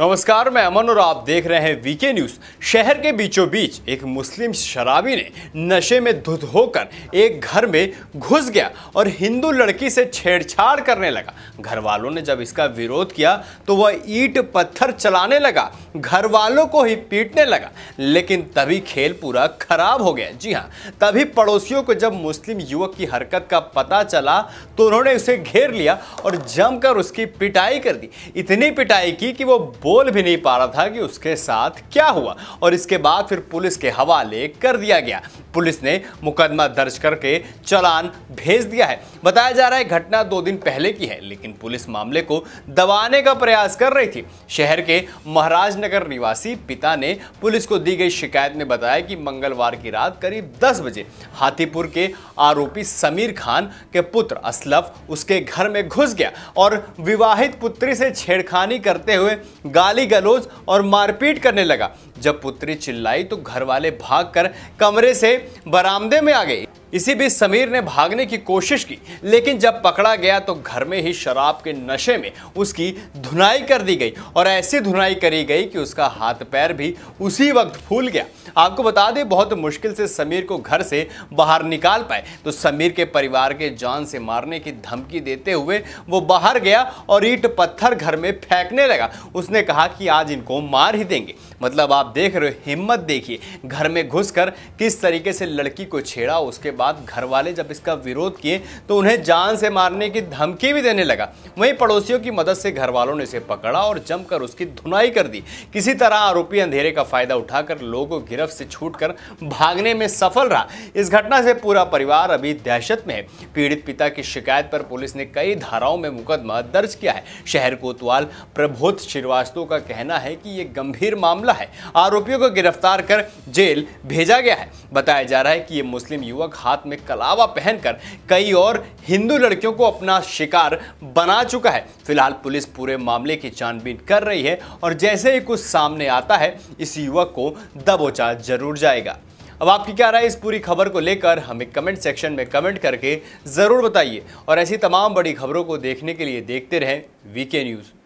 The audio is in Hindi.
नमस्कार मैं अमन और आप देख रहे हैं वीके न्यूज शहर के बीचों बीच एक मुस्लिम शराबी ने नशे में धुत होकर एक घर में घुस गया और हिंदू लड़की से छेड़छाड़ करने लगा घर वालों ने जब इसका विरोध किया तो वह ईट पत्थर चलाने लगा घर वालों को ही पीटने लगा लेकिन तभी खेल पूरा खराब हो गया जी हाँ तभी पड़ोसियों को जब मुस्लिम युवक की हरकत का पता चला तो उन्होंने उसे घेर लिया और जमकर उसकी पिटाई कर दी इतनी पिटाई की कि वो बोल भी नहीं पा रहा था कि उसके साथ क्या हुआ और इसके बाद फिर पुलिस के हवाले कर दिया गया पुलिस ने मुकदमा दर्ज करके चलान भेज दिया है बताया जा रहा है घटना दो दिन पहले की है लेकिन पुलिस मामले को दबाने का प्रयास कर रही थी शहर के महाराजनगर निवासी पिता ने पुलिस को दी गई शिकायत में बताया कि मंगलवार की रात करीब 10 बजे हाथीपुर के आरोपी समीर खान के पुत्र असलफ उसके घर में घुस गया और विवाहित पुत्री से छेड़खानी करते हुए गाली गलोज और मारपीट करने लगा जब पुत्री चिल्लाई तो घर वाले भागकर कमरे से बरामदे में आ गई इसी बीच समीर ने भागने की कोशिश की लेकिन जब पकड़ा गया तो घर में ही शराब के नशे में उसकी धुनाई कर दी गई और ऐसी धुनाई करी गई कि उसका हाथ पैर भी उसी वक्त फूल गया आपको बता दें बहुत मुश्किल से समीर को घर से बाहर निकाल पाए तो समीर के परिवार के जान से मारने की धमकी देते हुए वो बाहर गया और ईट पत्थर घर में फेंकने लगा उसने कहा कि आज इनको मार ही देंगे मतलब आप देख रहे हो हिम्मत देखिए घर में घुस किस तरीके से लड़की को छेड़ा उसके बाद घर वाले जब इसका विरोध किए तो उन्हें जान से मारने की धमकी भी देने लगा वहीं पड़ोसियों की मदद से घर वालों ने इसे पकड़ा और जमकर उसकी धुनाई कर दी किसी तरह आरोपी अंधेरे का फायदा उठाकर लोगों गिरफ्त से छूट भागने में सफल रहा इस घटना से पूरा परिवार अभी दहशत में है पीड़ित पिता की शिकायत पर पुलिस ने कई धाराओं में मुकदमा दर्ज किया है शहर कोतवाल प्रभोत श्रीवास्तव का कहना है कि यह गंभीर मामला है आरोपियों को गिरफ्तार कर जेल भेजा गया है बताया जा रहा है कि यह मुस्लिम युवक हाथ में कलावा पहनकर कई और हिंदू लड़कियों को अपना शिकार बना चुका है फिलहाल पुलिस पूरे मामले की छानबीन कर रही है और जैसे ही कुछ सामने आता है इस युवक को दबोचा जरूर जाएगा अब आपकी क्या राय इस पूरी खबर को लेकर हमें कमेंट सेक्शन में कमेंट करके ज़रूर बताइए और ऐसी तमाम बड़ी खबरों को देखने के लिए देखते रहें वीके न्यूज़